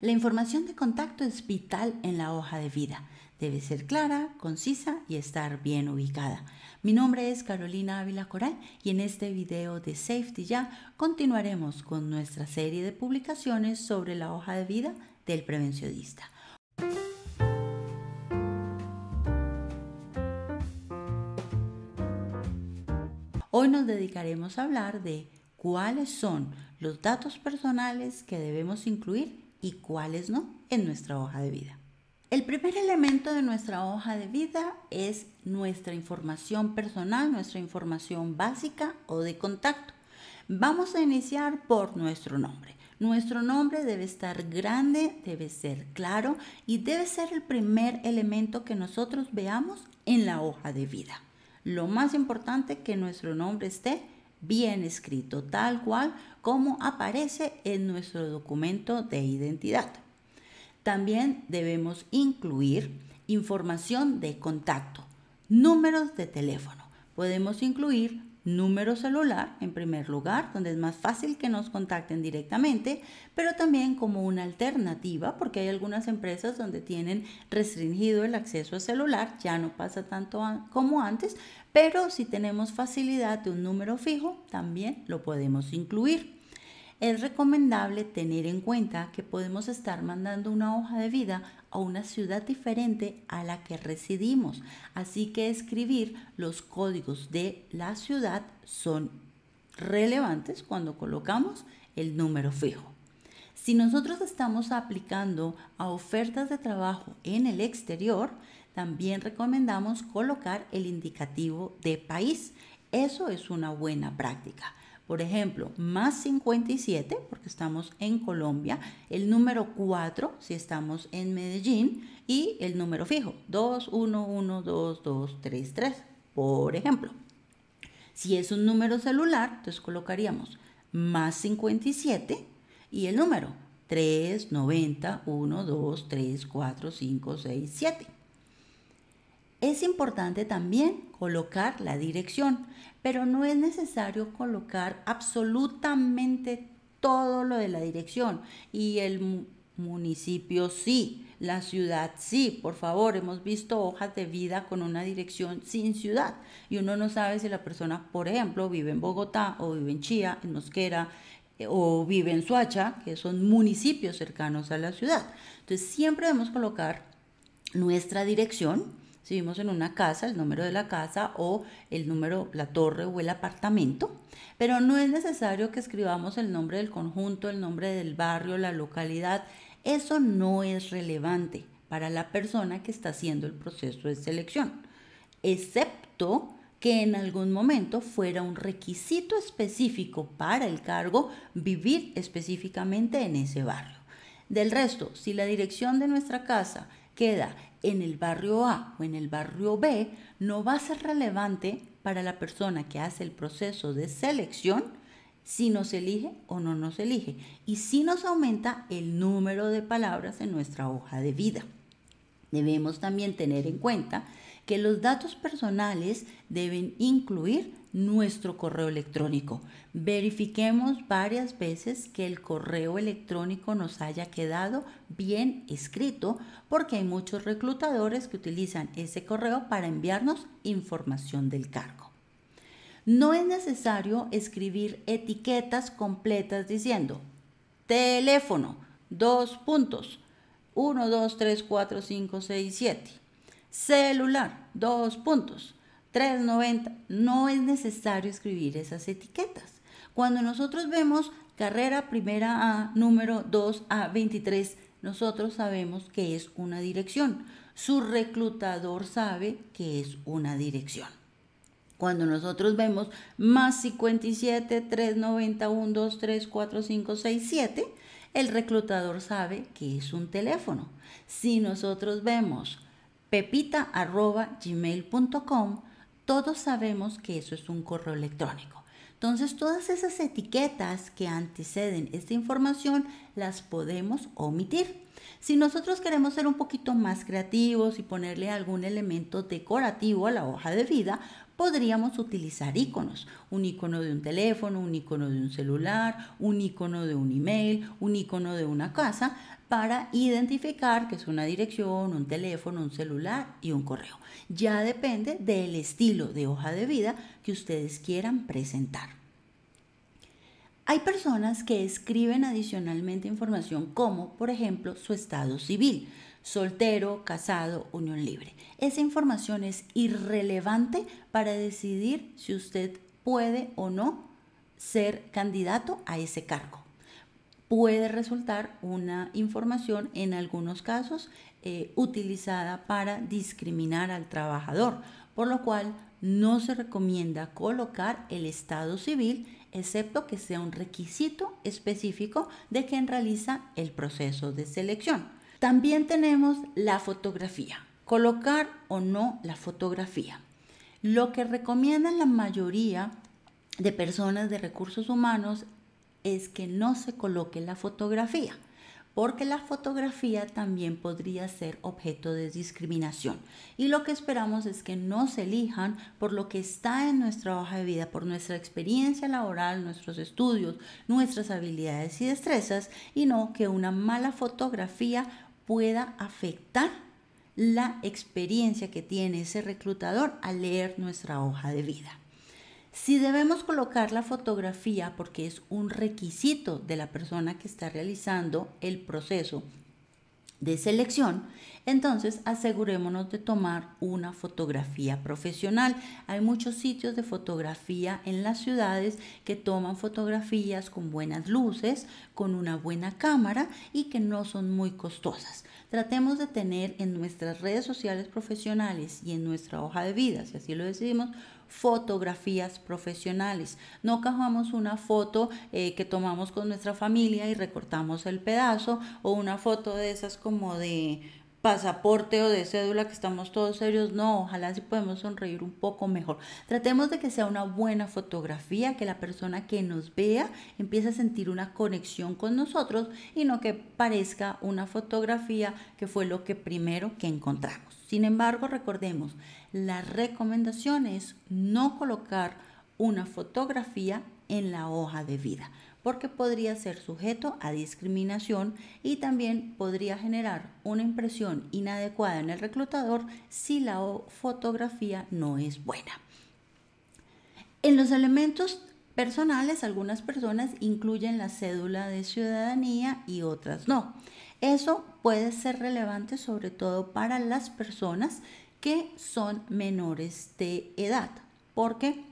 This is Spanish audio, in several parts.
La información de contacto es vital en la hoja de vida. Debe ser clara, concisa y estar bien ubicada. Mi nombre es Carolina Ávila Coral y en este video de Safety Ya continuaremos con nuestra serie de publicaciones sobre la hoja de vida del prevencionista. Hoy nos dedicaremos a hablar de cuáles son los datos personales que debemos incluir y cuáles no en nuestra hoja de vida. El primer elemento de nuestra hoja de vida es nuestra información personal, nuestra información básica o de contacto. Vamos a iniciar por nuestro nombre. Nuestro nombre debe estar grande, debe ser claro y debe ser el primer elemento que nosotros veamos en la hoja de vida. Lo más importante que nuestro nombre esté bien escrito, tal cual como aparece en nuestro documento de identidad. También debemos incluir información de contacto, números de teléfono. Podemos incluir número celular en primer lugar, donde es más fácil que nos contacten directamente, pero también como una alternativa, porque hay algunas empresas donde tienen restringido el acceso a celular, ya no pasa tanto como antes, pero si tenemos facilidad de un número fijo, también lo podemos incluir es recomendable tener en cuenta que podemos estar mandando una hoja de vida a una ciudad diferente a la que residimos, así que escribir los códigos de la ciudad son relevantes cuando colocamos el número fijo. Si nosotros estamos aplicando a ofertas de trabajo en el exterior, también recomendamos colocar el indicativo de país. Eso es una buena práctica. Por ejemplo, más 57, porque estamos en Colombia, el número 4, si estamos en Medellín, y el número fijo, 2, 1, 1, 2, 2, 3, 3, por ejemplo. Si es un número celular, entonces colocaríamos más 57 y el número 3, 90, 1, 2, 3, 4, 5, 6, 7. Es importante también colocar la dirección, pero no es necesario colocar absolutamente todo lo de la dirección y el municipio sí, la ciudad sí, por favor, hemos visto hojas de vida con una dirección sin ciudad y uno no sabe si la persona, por ejemplo, vive en Bogotá o vive en Chía, en Mosquera, eh, o vive en Suacha, que son municipios cercanos a la ciudad. Entonces siempre debemos colocar nuestra dirección si vivimos en una casa, el número de la casa o el número, la torre o el apartamento, pero no es necesario que escribamos el nombre del conjunto, el nombre del barrio, la localidad, eso no es relevante para la persona que está haciendo el proceso de selección, excepto que en algún momento fuera un requisito específico para el cargo vivir específicamente en ese barrio. Del resto, si la dirección de nuestra casa queda en el barrio A o en el barrio B no va a ser relevante para la persona que hace el proceso de selección si nos elige o no nos elige y si nos aumenta el número de palabras en nuestra hoja de vida. Debemos también tener en cuenta que los datos personales deben incluir nuestro correo electrónico. Verifiquemos varias veces que el correo electrónico nos haya quedado bien escrito porque hay muchos reclutadores que utilizan ese correo para enviarnos información del cargo. No es necesario escribir etiquetas completas diciendo teléfono, dos puntos, 1, dos, 3, cuatro, 5, seis, siete. Celular, dos puntos. 390. No es necesario escribir esas etiquetas. Cuando nosotros vemos carrera primera A, número 2 a 23, nosotros sabemos que es una dirección. Su reclutador sabe que es una dirección. Cuando nosotros vemos más 57, 390, 1, 2, 3, 4, 5, 6, 7, el reclutador sabe que es un teléfono. Si nosotros vemos pepita.gmail.com, todos sabemos que eso es un correo electrónico. Entonces, todas esas etiquetas que anteceden esta información las podemos omitir. Si nosotros queremos ser un poquito más creativos y ponerle algún elemento decorativo a la hoja de vida, podríamos utilizar iconos. Un icono de un teléfono, un icono de un celular, un icono de un email, un icono de una casa, para identificar que es una dirección, un teléfono, un celular y un correo. Ya depende del estilo de hoja de vida que ustedes quieran presentar. Hay personas que escriben adicionalmente información como, por ejemplo, su estado civil, soltero, casado, unión libre. Esa información es irrelevante para decidir si usted puede o no ser candidato a ese cargo puede resultar una información en algunos casos eh, utilizada para discriminar al trabajador, por lo cual no se recomienda colocar el estado civil excepto que sea un requisito específico de quien realiza el proceso de selección. También tenemos la fotografía, colocar o no la fotografía. Lo que recomiendan la mayoría de personas de recursos humanos es que no se coloque la fotografía, porque la fotografía también podría ser objeto de discriminación. Y lo que esperamos es que no se elijan por lo que está en nuestra hoja de vida, por nuestra experiencia laboral, nuestros estudios, nuestras habilidades y destrezas, y no que una mala fotografía pueda afectar la experiencia que tiene ese reclutador al leer nuestra hoja de vida. Si debemos colocar la fotografía porque es un requisito de la persona que está realizando el proceso de selección, entonces asegurémonos de tomar una fotografía profesional. Hay muchos sitios de fotografía en las ciudades que toman fotografías con buenas luces, con una buena cámara y que no son muy costosas. Tratemos de tener en nuestras redes sociales profesionales y en nuestra hoja de vida, si así lo decidimos, fotografías profesionales. No cajamos una foto eh, que tomamos con nuestra familia y recortamos el pedazo o una foto de esas como de pasaporte o de cédula que estamos todos serios, no, ojalá si podemos sonreír un poco mejor. Tratemos de que sea una buena fotografía, que la persona que nos vea empiece a sentir una conexión con nosotros y no que parezca una fotografía que fue lo que primero que encontramos. Sin embargo, recordemos, la recomendación es no colocar una fotografía en la hoja de vida porque podría ser sujeto a discriminación y también podría generar una impresión inadecuada en el reclutador si la fotografía no es buena. En los elementos personales, algunas personas incluyen la cédula de ciudadanía y otras no. Eso puede ser relevante sobre todo para las personas que son menores de edad, porque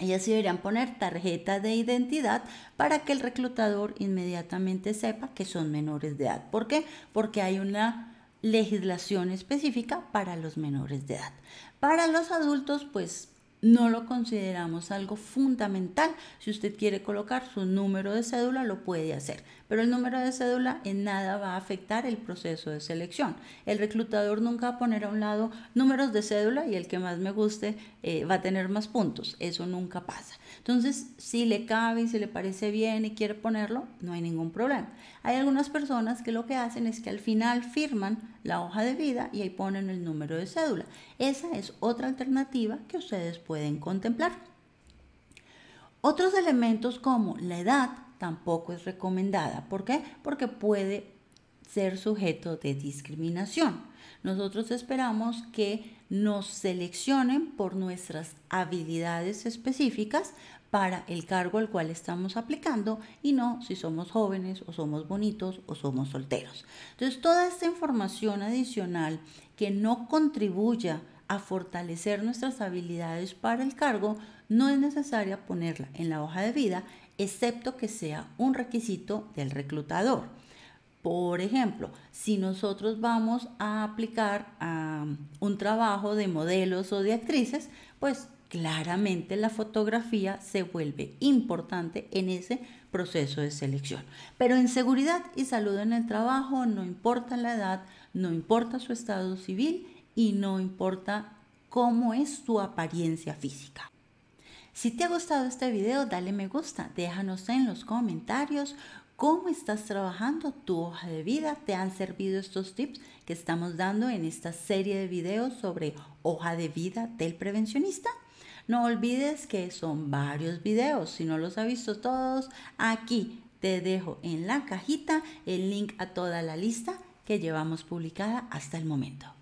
ellas deberían poner tarjeta de identidad para que el reclutador inmediatamente sepa que son menores de edad. ¿Por qué? Porque hay una legislación específica para los menores de edad. Para los adultos, pues no lo consideramos algo fundamental. Si usted quiere colocar su número de cédula, lo puede hacer, pero el número de cédula en nada va a afectar el proceso de selección. El reclutador nunca va a poner a un lado números de cédula y el que más me guste eh, va a tener más puntos. Eso nunca pasa. Entonces, si le cabe y si le parece bien y quiere ponerlo, no hay ningún problema. Hay algunas personas que lo que hacen es que al final firman la hoja de vida y ahí ponen el número de cédula. Esa es otra alternativa que ustedes pueden contemplar. Otros elementos como la edad tampoco es recomendada. ¿Por qué? Porque puede ser sujeto de discriminación. Nosotros esperamos que nos seleccionen por nuestras habilidades específicas para el cargo al cual estamos aplicando y no si somos jóvenes o somos bonitos o somos solteros. Entonces, toda esta información adicional que no contribuya a fortalecer nuestras habilidades para el cargo, no es necesaria ponerla en la hoja de vida, excepto que sea un requisito del reclutador. Por ejemplo, si nosotros vamos a aplicar a un trabajo de modelos o de actrices, pues claramente la fotografía se vuelve importante en ese proceso de selección. Pero en seguridad y salud en el trabajo no importa la edad, no importa su estado civil y no importa cómo es su apariencia física. Si te ha gustado este video, dale me gusta, déjanos en los comentarios cómo estás trabajando tu hoja de vida. Te han servido estos tips que estamos dando en esta serie de videos sobre hoja de vida del prevencionista. No olvides que son varios videos. Si no los has visto todos, aquí te dejo en la cajita el link a toda la lista que llevamos publicada hasta el momento.